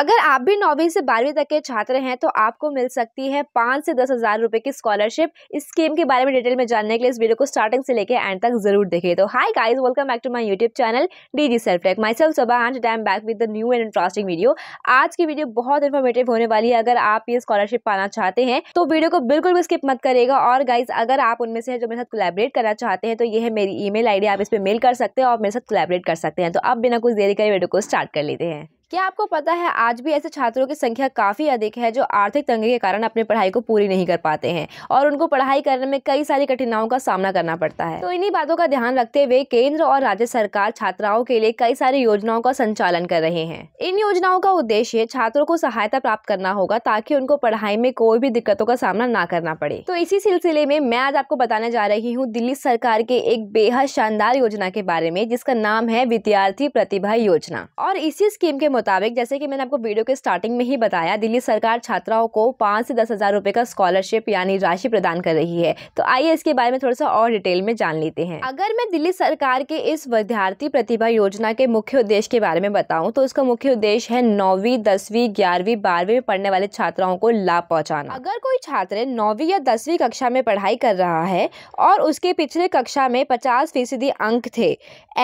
अगर आप भी नौवीं से बारहवीं तक के छात्र हैं तो आपको मिल सकती है पाँच से दस हज़ार रुपये की स्कॉलरशिप इस स्कीम के बारे में डिटेल में जानने के लिए इस वीडियो को स्टार्टिंग से लेकर एंड तक जरूर देखिए तो hi guys welcome back to my YouTube channel D G self tech myself सुबह and time back with the new and interesting video आज की वीडियो बहुत इन्फॉर्मेटिव होने वाली है अगर आप ये स्कॉलरशिप पाना चाहते हैं तो वीडियो को बिल्कुल भी स्किप मत करेगा और गाइज अगर आप उनमें से जो मेरे साथ कोलेबरेट करना चाहते हैं तो ये है मेरी ई मेल आप इस पर मेल कर सकते हैं और मेरे साथ कोलेबरेट कर सकते हैं तो आप बिना कुछ देरी करें वीडियो को स्टार्ट कर लेते हैं क्या आपको पता है आज भी ऐसे छात्रों की संख्या काफ़ी अधिक है जो आर्थिक तंगी के कारण अपनी पढ़ाई को पूरी नहीं कर पाते हैं और उनको पढ़ाई करने में कई सारी कठिनाइयों का सामना करना पड़ता है तो इन्हीं बातों का ध्यान रखते हुए केंद्र और राज्य सरकार छात्राओं के लिए कई सारी योजनाओं का संचालन कर रहे हैं इन योजनाओं का उद्देश्य छात्रों को सहायता प्राप्त करना होगा ताकि उनको पढ़ाई में कोई भी दिक्कतों का सामना ना करना पड़े तो इसी सिलसिले में मैं आज आपको बताने जा रही हूँ दिल्ली सरकार के एक बेहद शानदार योजना के बारे में जिसका नाम है विद्यार्थी प्रतिभा योजना और इसी स्कीम के मुताबिक जैसे कि मैंने आपको वीडियो के स्टार्टिंग में ही बताया दिल्ली सरकार छात्राओं को पाँच से दस हज़ार रुपये का स्कॉलरशिप यानी राशि प्रदान कर रही है तो आइए इसके बारे में थोड़ा सा और डिटेल में जान लेते हैं अगर मैं दिल्ली सरकार के इस विद्यार्थी प्रतिभा योजना के मुख्य उद्देश्य के बारे में बताऊँ तो उसका मुख्य उद्देश्य है नौवीं दसवीं ग्यारहवीं बारहवीं में पढ़ने वाले छात्राओं को लाभ पहुँचाना अगर कोई छात्र नौवीं या दसवीं कक्षा में पढ़ाई कर रहा है और उसके पिछले कक्षा में पचास फीसदी अंक थे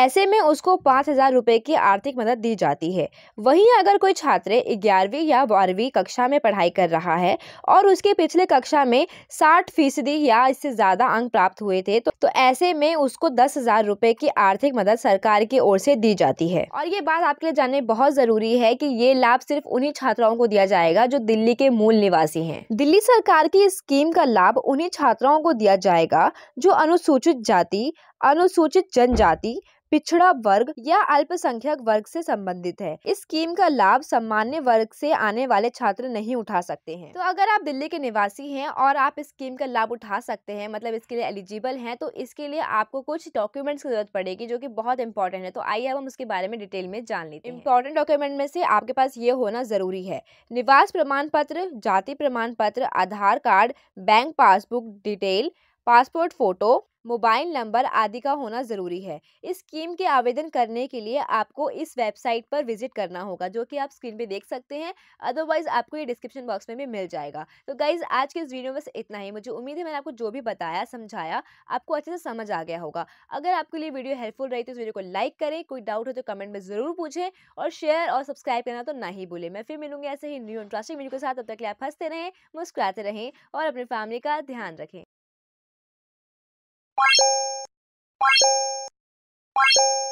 ऐसे में उसको पाँच हज़ार की आर्थिक मदद दी जाती है वहीं अगर कोई छात्र ग्यारहवीं या बारहवीं कक्षा में पढ़ाई कर रहा है और उसके पिछले कक्षा में साठ फीसदी या इससे ज़्यादा अंक प्राप्त हुए थे तो, तो ऐसे में उसको दस हज़ार रूपए की आर्थिक मदद सरकार की ओर से दी जाती है और ये बात आपके लिए जानने बहुत ज़रूरी है कि ये लाभ सिर्फ उन्हीं छात्राओं को दिया जाएगा जो दिल्ली के मूल निवासी हैं दिल्ली सरकार की इस स्कीम का लाभ उन्हीं छात्राओं को दिया जाएगा जो अनुसूचित जाति अनुसूचित जनजाति पिछड़ा वर्ग या अल्पसंख्यक वर्ग से संबंधित है इस स्कीम का लाभ सामान्य वर्ग से आने वाले छात्र नहीं उठा सकते हैं तो अगर आप दिल्ली के निवासी हैं और आप इस स्कीम का लाभ उठा सकते हैं मतलब इसके लिए एलिजिबल हैं तो इसके लिए आपको कुछ डॉक्यूमेंट्स की जरूरत पड़ेगी जो कि बहुत इंपॉर्टेंट है तो आइए हम उसके बारे में डिटेल में जान लेते हैं इंपॉर्टेंट डॉक्यूमेंट में से आपके पास ये होना जरूरी है निवास प्रमाण पत्र जाति प्रमाण पत्र Aadhaar card bank passbook detail passport photo mobile number आदि का होना ज़रूरी है इस स्कीम के आवेदन करने के लिए आपको इस वेबसाइट पर विजिट करना होगा जो कि आप स्क्रीन पे देख सकते हैं अदरवाइज़ आपको ये डिस्क्रिप्शन बॉक्स में भी मिल जाएगा तो गाइज़ आज के इस वीडियो में बस इतना ही मुझे उम्मीद है मैंने आपको जो भी बताया समझाया आपको अच्छे से समझ आ गया होगा अगर आपके लिए वीडियो हेल्पफुल रही तो इस वीडियो को लाइक करें कोई डाउट हो तो कमेंट में ज़रूर पूछें और शेयर और सब्सक्राइब करना तो ना ही भूलें मैं फिर मिलूंगी ऐसे ही न्यू इंटरेस्टिंग वीडियो के साथ तब तक लिए आप हंसते रहें मुस्कुराते रहें और अपनी फैमिली का ध्यान रखें Thank you.